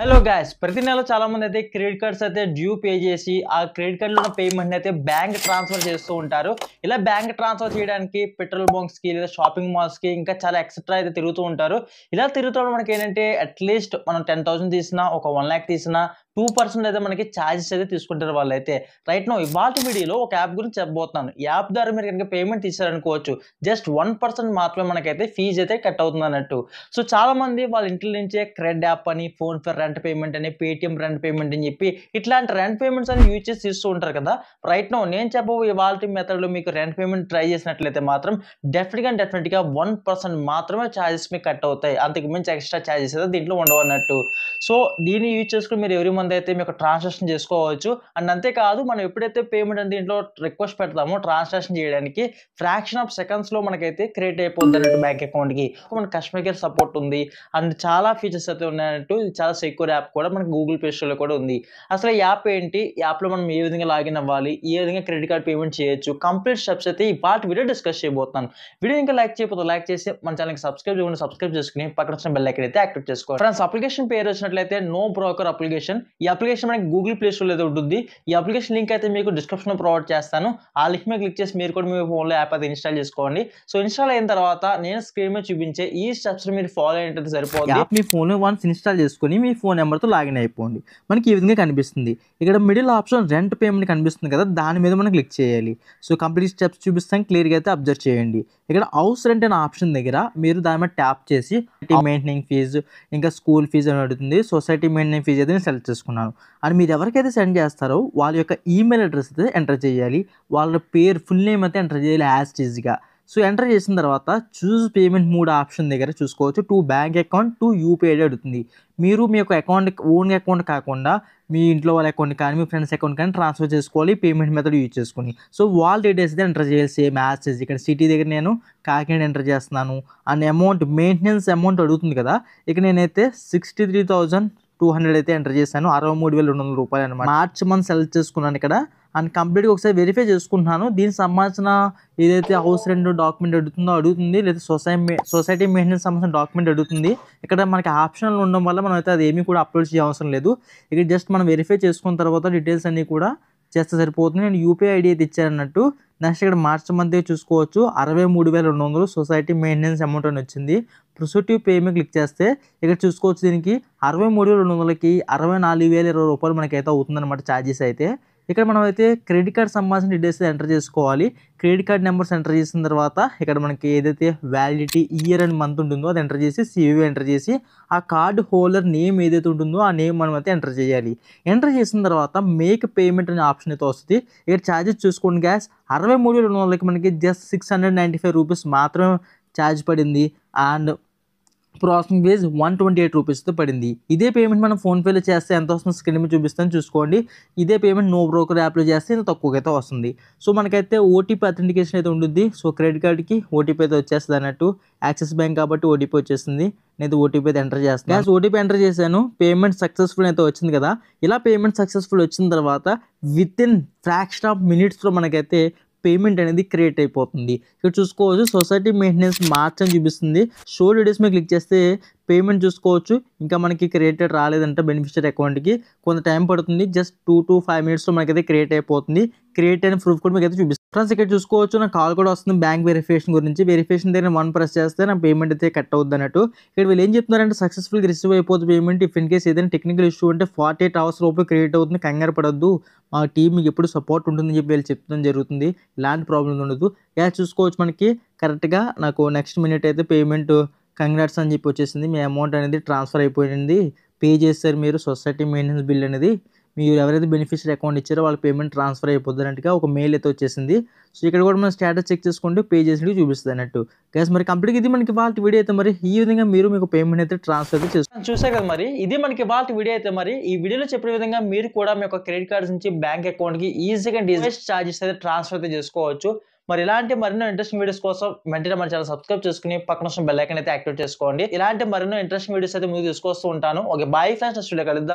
hello gas ప్రతి నెల చాలా మంది అయితే క్రెడిట్ కార్డ్స్ అయితే డ్యూ పే చేసి ఆ క్రెడిట్ కార్డులో ఉన్న పేమెంట్ అయితే బ్యాంక్ ట్రాన్స్ఫర్ చేస్తూ ఉంటారు ఇలా బ్యాంక్ ట్రాన్స్ఫర్ చేయడానికి పెట్రోల్ బంక్స్ కి లేదా షాపింగ్ మాల్స్ కి ఇంకా చాలా ఎక్సెట్రా అయితే తిరుగుతూ ఉంటారు ఇలా తిరుగుతూ మనకి ఏంటంటే అట్లీస్ట్ మనం టెన్ థౌసండ్ తీసినా ఒక వన్ ల్యాక్ తీసినా టూ పర్సెంట్ అయితే మనకి ఛార్జెస్ అయితే తీసుకుంటారు వాళ్ళు అయితే రైట్ నో ఇవాళ వీడియోలో ఒక యాప్ గురించి చెప్పబోతున్నాను యాప్ ద్వారా మీరు కనుక పేమెంట్ తీసారనుకోవచ్చు జస్ట్ వన్ పర్సెంట్ మాత్రమే మనకైతే ఫీజు అయితే కట్ అవుతుంది అన్నట్టు సో చాలామంది వాళ్ళ ఇంటి నుంచే క్రెడ్ యాప్ అని ఫోన్ పే రెంట్ పేమెంట్ అని పేటిఎం రెంట్ పేమెంట్ అని చెప్పి ఇట్లాంటి రెంట్ పేమెంట్స్ అని యూజ్ చేసి తీస్తూ ఉంటారు కదా రైట్ నో నేను చెప్పబో ఇవాళ మెథడ్లో మీకు రెంట్ పేమెంట్ ట్రై చేసినట్లయితే మాత్రం డెఫినెట్గా డెఫినెట్గా వన్ పర్సెంట్ మాత్రమే ఛార్జెస్ మీకు కట్ అవుతాయి అంతకు మించి ఎక్స్ట్రా ఛార్జెస్ అయితే దీంట్లో ఉండవు అన్నట్టు సో దీన్ని యూజ్ చేసుకుని మీరు ఎవరి మంది అయితే మీకు ట్రాన్సాక్షన్ చేసుకోవచ్చు అండ్ అంతేకాదు మనం ఎప్పుడైతే పేమెంట్ అనేది ఇంట్లో రిక్వెస్ట్ పెడతామో ట్రాన్సాక్షన్ చేయడానికి ఫ్రాక్షన్ ఆఫ్ సెకండ్స్లో మనకైతే క్రియేట్ అయిపోతుంది అన్నట్టు బ్యాంక్ అకౌంట్కి మన కస్టమర్ కేర్ సపోర్ట్ ఉంది అండ్ చాలా ఫీచర్స్ అయితే ఉన్నాయన్నట్టు ఇది చాలా సెక్యూర్ యాప్ కూడా మనకి గూగుల్ పే స్టోర్లో కూడా ఉంది అసలు ఈ యాప్ ఏంటి యాప్లో మనం ఏ విధంగా లాగిన్ అవ్వాలి ఏ విధంగా క్రెడిట్ కార్డ్ పేమెంట్ చేయొచ్చు కంప్లీట్ స్టెప్స్ అయితే ఈ పార్ట్ వీడియో డిస్కస్ చేయబోతున్నాను వీడియో ఇంకా లైక్ చేయకపోతే లైక్ చేసి మన ఛానల్కి సబ్స్క్రైబ్ చేయకుండా సబ్స్క్రైబ్ చేసుకుని పక్కన వచ్చిన బెల్ ఐకన్ అయితే యాక్టివ్ చేసుకోవాలి ఫ్రెండ్స్ అప్లికేషన్ పేరు వచ్చినట్లయితే నో బ్రోకర్ అప్లికేషన్ ఈ అప్లికేషన్ మనకి గూగుల్ ప్లే స్టోర్లో అయితే ఉంటుంది ఈ అప్లికేషన్ లింక్ అయితే మీకు డిస్క్రిప్షన్లో ప్రొవైడ్ చేస్తాను ఆ లింక్ మీద క్లిక్ చేసి మీరు కూడా మీ ఫోన్లో యాప్ అయితే ఇన్స్టాల్ చేసుకోండి సో ఇన్స్టాల్ అయిన తర్వాత నేను స్క్రీన్ మీద చూపించే ఈ స్టెప్స్ మీరు ఫాలో అయినట్టు సరిపోతుంది యాప్ మీ ఫోన్ వన్స్ ఇన్స్టాల్ చేసుకుని మీ ఫోన్ నెంబర్తో లాగిన్ అయిపోండి మనకి ఈ విధంగా కనిపిస్తుంది ఇక్కడ మిడిల్ ఆప్షన్ రెంట్ పేమెంట్ కనిపిస్తుంది కదా దాని మీద మనం క్లిక్ చేయాలి సో కంప్లీట్ స్టెప్స్ చూపిస్తాను క్లియర్గా అయితే అబ్జర్వ్ చేయండి ఇక్కడ హౌస్ రెంట్ అనే ఆప్షన్ దగ్గర మీరు దాని మీద ట్యాప్ చేసి మెయింటెనింగ్ ఫీజు ఇంకా స్కూల్ ఫీజు అని అడుగుతుంది సొసైటీ మెయింటెనింగ్ ఫీజు అయితే నేను సెలెక్ట్ చేసుకున్నాను అండ్ మీరు ఎవరికైతే సెండ్ చేస్తారో వాళ్ళ యొక్క ఈమెయిల్ అడ్రస్ అయితే ఎంటర్ చేయాలి వాళ్ళ పేరు ఫుల్ నేమ్ అయితే ఎంటర్ చేయాలి యాజ్ ఈజ్గా సో ఎంటర్ చేసిన తర్వాత చూస్ పేమెంట్ మూడు ఆప్షన్ దగ్గర చూసుకోవచ్చు to bank account to UPI అడుగుతుంది మీరు మీ యొక్క అకౌంట్ ఓన్ అకౌంట్ కాకుండా మీ ఇంట్లో వాళ్ళ అకౌంట్ కానీ మీ ఫ్రెండ్స్ అకౌంట్ కానీ ట్రాన్స్ఫర్ చేసుకోవాలి పేమెంట్ మెథడ్ యూజ్ చేసుకుని సో వాళ్ళ డీటెయిల్స్ అయితే ఎంటర్ చేయాలి సేమ్ ఇక్కడ సిటీ దగ్గర నేను కాకినాడ ఎంటర్ చేస్తున్నాను అండ్ అమౌంట్ మెయింటెనెన్స్ అమౌంట్ అడుగుతుంది కదా ఇక నేనైతే sixty three thousand two hundred అయితే ఎంటర్ చేశాను అరవై మూడు వేల రెండు వందల రూపాయలు అనమాట మార్చ్ మంత్ సెలెక్ట్ చేసుకున్నాను ఇక్కడ అండ్ కంప్లీట్గా ఒకసారి వెరిఫై చేసుకుంటున్నాను దీనికి సంబంధించిన ఏదైతే హౌస్ రెంట్ డాక్యుమెంట్ అడుగుతుందో అడుగుతుంది లేదా సొసైటీ సొసైటీ మెయింటెనెన్స్ సంబంధించిన డాక్యుమెంట్ అడుగుతుంది ఇక్కడ మనకి ఆప్షన్లు ఉండడం వల్ల మనం అయితే అది ఏమీ కూడా అప్లోడ్ అవసరం లేదు ఇక్కడ జస్ట్ మనం వెరిఫై చేసుకున్న తర్వాత డీటెయిల్స్ అన్నీ కూడా చేస్తే సరిపోతుంది నేను యూపీఐ ఐడి అయితే ఇచ్చానన్నట్టు నెక్స్ట్ ఇక్కడ మార్చ్ మంత్ చూసుకోవచ్చు అరవై మూడు వేల రెండు వందలు సొసైటీ మెయింటెనెన్స్ అమౌంట్ అని వచ్చింది ప్రొసెటివ్ పేమెంట్ క్లిక్ చేస్తే ఇక్కడ చూసుకోవచ్చు దీనికి అరవై మూడు వేల రెండు వందలకి అరవై నాలుగు వేల ఇరవై రూపాయలు మనకైతే అవుతుందన్నమాట ఛార్జెస్ అయితే ఇక్కడ మనం అయితే క్రెడిట్ కార్డ్ సంబంధించిన డీటెయిల్స్ ఎంటర్ చేసుకోవాలి క్రెడిట్ కార్డ్ నెంబర్స్ ఎంటర్ చేసిన తర్వాత ఇక్కడ మనకి ఏదైతే వ్యాలిడిటీ ఇయర్ అండ్ మంత్ ఉంటుందో అది ఎంటర్ చేసి సివివి ఎంటర్ చేసి ఆ కార్డు హోల్డర్ నేమ్ ఏదైతే ఉంటుందో ఆ నేమ్ మనం అయితే ఎంటర్ చేయాలి ఎంటర్ చేసిన తర్వాత మేక్ పేమెంట్ అనే ఆప్షన్ అయితే వస్తుంది ఇక్కడ ఛార్జెస్ చూసుకోండి గ్యాస్ అరవై మూడు వేల మనకి just six hundred ninety five rupees మాత్రమే ఛార్జ్ పడింది and processing wage one twenty eight రూపీస్తో పడింది ఇదే పేమెంట్ మనం ఫోన్పేలో చేస్తే ఎంత వస్తుందో స్క్రీన్ మీద చూపిస్తాను చూసుకోండి ఇదే పేమెంట్ నో బ్రోకర్ యాప్లో చేస్తే ఇంత తక్కువకైతే వస్తుంది సో మనకైతే ఓటీపీ అథెంటికేషన్ అయితే ఉంటుంది సో క్రెడిట్ కార్డ్కి ఓటీపీ అయితే వచ్చేస్తుంది అన్నట్టు యాక్సిస్ బ్యాంక్ కాబట్టి ఓటీపీ వచ్చేసింది నేను ఓటీపీ అయితే ఎంటర్ చేస్తాను నేను ఓటీపీ ఎంటర్ చేశాను పేమెంట్ సక్సెస్ఫుల్ అయితే వచ్చింది కదా ఇలా పేమెంట్ సక్సెస్ఫుల్ వచ్చిన తర్వాత విత్ ఇన్ ఫ్రాక్షన్ ఆఫ్ మినిట్స్లో మనకైతే పేమెంట్ అనేది క్రియేట్ అయిపోతుంది ఇక్కడ చూసుకోవచ్చు సొసైటీ మెయింటెనెన్స్ మార్చ్ అని చూపిస్తుంది షో డీటెయిల్స్ మీద క్లిక్ చేస్తే పేమెంట్ చూసుకోవచ్చు ఇంకా మనకి క్రియేటెడ్ రాలేదంటే బెనిఫిషియరీ అకౌంట్కి కొంత టైం పడుతుంది జస్ట్ టూ టు ఫైవ్ మినిట్స్లో మనకైతే క్రియేట్ అయిపోతుంది క్రియేట్ అయిన ప్రూఫ్ కూడా మీకు అయితే చూపిస్తాను ఫ్రెండ్స్ ఇక్కడ చూసుకోవచ్చు నా కాల్ కూడా వస్తుంది బ్యాంక్ వెరిఫికేషన్ గురించి వెరిఫికేషన్ దగ్గర వన్ ప్రెస్ చేస్తే నా పేమెంట్ అయితే కట్ అవుద్ది అన్నట్టు ఇక్కడ వీళ్ళు ఏం చెప్తున్నారంటే సక్సెస్ఫుల్గా రిసీవ్ అయిపోతుంది పేమెంట్ ఇఫ్ ఇన్ కేస్ ఏదైనా టెక్నికల్ ఇష్యూ అంటే ఫార్టీ ఎయిట్ అవర్స్ లోపు క్రియేట్ అవుతుంది కంగారు పడద్దు మా టీం మీకు ఎప్పుడు సపోర్ట్ ఉంటుందని చెప్పి వీళ్ళు చెప్తాం జరుగుతుంది ల్యాండ్ ప్రాబ్లమ్ ఉండదు ఇలా చూసుకోవచ్చు మనకి కరెక్ట్గా నాకు నెక్స్ట్ మినిట్ అయితే పేమెంట్ కంగ్రాట్స్ అని చెప్పి వచ్చేసింది మీ అమౌంట్ అనేది ట్రాన్స్ఫర్ అయిపోయింది పే చేస్తారు మీరు సొసైటీ మెయింటెనెన్స్ బిల్ అనేది మీరు ఎవరైతే బెనిఫిషరీ అకౌంట్ ఇచ్చారో వాళ్ళ పేమెంట్ ట్రాన్స్ఫర్ అయిపోద్దన్నట్టుగా ఒక మెయిల్ అయితే వచ్చేసింది సో ఇక్కడ కూడా మనం స్టేటస్ చెక్ చేసుకుంటే పే చేసినట్టు చూపిస్తుంది అన్నట్టు గ్యాస్ మరి కంప్లీట్గా ఇది మనకి వాళ్ళ వీడియో అయితే మరి ఈ విధంగా మీరు మీకు పేమెంట్ అయితే ట్రాన్స్ఫర్ అయితే చేస్తారు చూసే కదా మరి ఇది మనకి వాళ్ళ వీడియో అయితే మరి ఈ వీడియోలో చెప్పిన విధంగా మీరు కూడా మీ యొక్క క్రెడిట్ కార్డ్స్ నుంచి బ్యాంక్ అకౌంట్కి ఈజీగా డిజిటల్ ఛార్జెస్ అయితే ట్రాన్స్ఫర్ అయితే చేసుకోవచ్చు మరి ఇలాంటి మరిన్నో ఇంట్రెస్టింగ్ వీడియోస్ కోసం వెంటనే మన ఛానల్ సబ్స్క్రైబ్ చేసుకుని పక్కన బెల్ ఐకన్ అయితే యాక్టివేట్ చేసుకోండి ఇలాంటి మరెన్నో ఇంట్రెస్టింగ్ వీడియోస్ అయితే ముందు తీసుకొస్తూ ఉంటాను ఓకే బాయ్ ఫ్రెండ్స్ కలుద్దాం